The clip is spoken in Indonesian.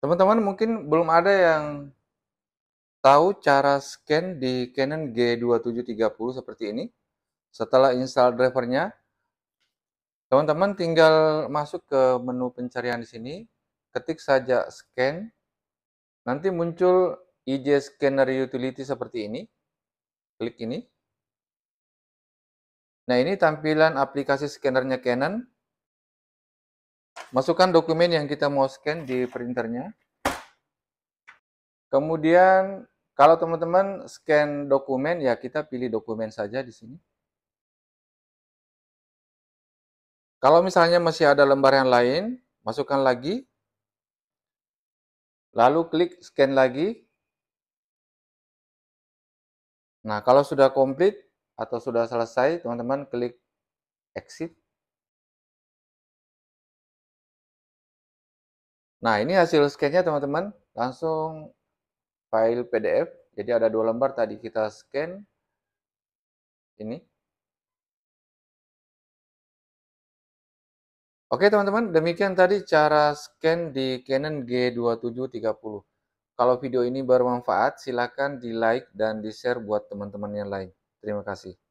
Teman-teman mungkin belum ada yang tahu cara scan di Canon G2730 seperti ini. Setelah install drivernya, teman-teman tinggal masuk ke menu pencarian di sini, ketik saja scan, nanti muncul IJ Scanner Utility seperti ini. Klik ini. Nah ini tampilan aplikasi scannernya Canon Masukkan dokumen yang kita mau scan di printernya. Kemudian kalau teman-teman scan dokumen ya kita pilih dokumen saja di sini. Kalau misalnya masih ada lembar yang lain, masukkan lagi. Lalu klik scan lagi. Nah, kalau sudah komplit atau sudah selesai, teman-teman klik exit. Nah, ini hasil scan-nya teman-teman. Langsung file PDF. Jadi ada dua lembar tadi kita scan. Ini. Oke teman-teman, demikian tadi cara scan di Canon G2730. Kalau video ini bermanfaat, silakan di like dan di share buat teman-teman yang lain. Terima kasih.